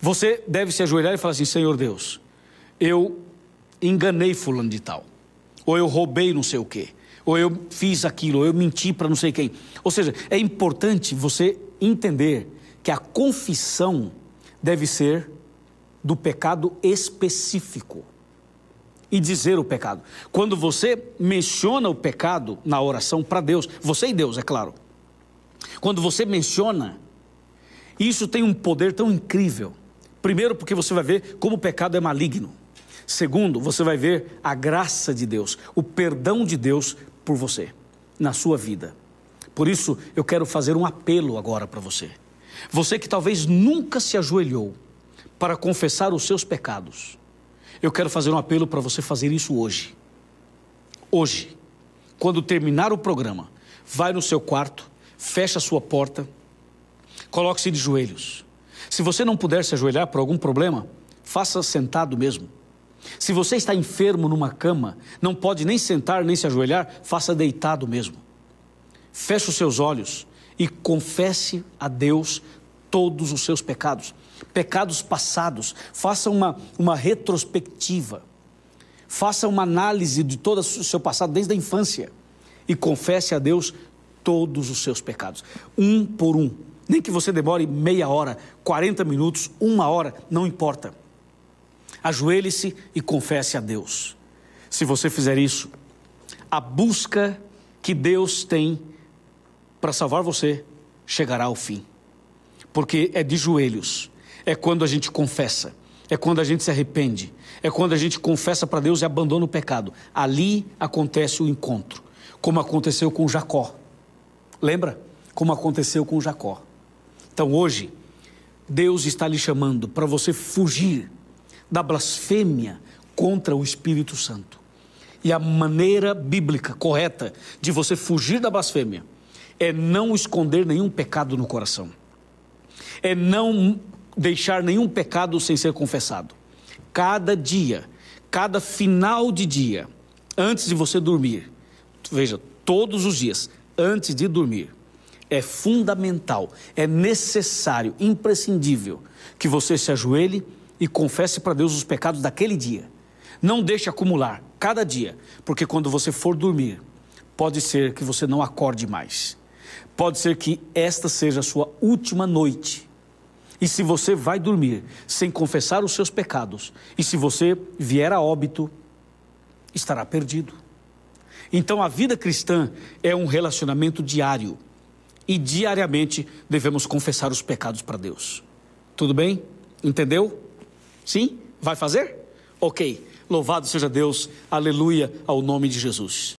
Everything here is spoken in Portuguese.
Você deve se ajoelhar e falar assim: Senhor Deus, eu enganei Fulano de Tal, ou eu roubei não sei o quê, ou eu fiz aquilo, ou eu menti para não sei quem. Ou seja, é importante você entender que a confissão deve ser do pecado específico e dizer o pecado. Quando você menciona o pecado na oração para Deus, você e Deus, é claro. Quando você menciona, isso tem um poder tão incrível Primeiro, porque você vai ver como o pecado é maligno. Segundo, você vai ver a graça de Deus, o perdão de Deus por você, na sua vida. Por isso, eu quero fazer um apelo agora para você. Você que talvez nunca se ajoelhou para confessar os seus pecados, eu quero fazer um apelo para você fazer isso hoje. Hoje, quando terminar o programa, vai no seu quarto, fecha a sua porta, coloque-se de joelhos se você não puder se ajoelhar por algum problema, faça sentado mesmo. Se você está enfermo numa cama, não pode nem sentar nem se ajoelhar, faça deitado mesmo. Feche os seus olhos e confesse a Deus todos os seus pecados, pecados passados. Faça uma, uma retrospectiva. Faça uma análise de todo o seu passado desde a infância e confesse a Deus todos os seus pecados, um por um. Nem que você demore meia hora, 40 minutos, uma hora, não importa. Ajoelhe-se e confesse a Deus. Se você fizer isso, a busca que Deus tem para salvar você chegará ao fim. Porque é de joelhos, é quando a gente confessa, é quando a gente se arrepende, é quando a gente confessa para Deus e abandona o pecado. Ali acontece o encontro, como aconteceu com Jacó. Lembra? Como aconteceu com Jacó. Então hoje, Deus está lhe chamando para você fugir da blasfêmia contra o Espírito Santo. E a maneira bíblica correta de você fugir da blasfêmia é não esconder nenhum pecado no coração, é não deixar nenhum pecado sem ser confessado. Cada dia, cada final de dia, antes de você dormir, veja, todos os dias, antes de dormir, é fundamental, é necessário, imprescindível que você se ajoelhe e confesse para Deus os pecados daquele dia. Não deixe acumular cada dia, porque quando você for dormir, pode ser que você não acorde mais. Pode ser que esta seja a sua última noite. E se você vai dormir sem confessar os seus pecados, e se você vier a óbito, estará perdido. Então a vida cristã é um relacionamento diário e diariamente devemos confessar os pecados para Deus. Tudo bem? Entendeu? Sim? Vai fazer? Ok. Louvado seja Deus. Aleluia ao nome de Jesus.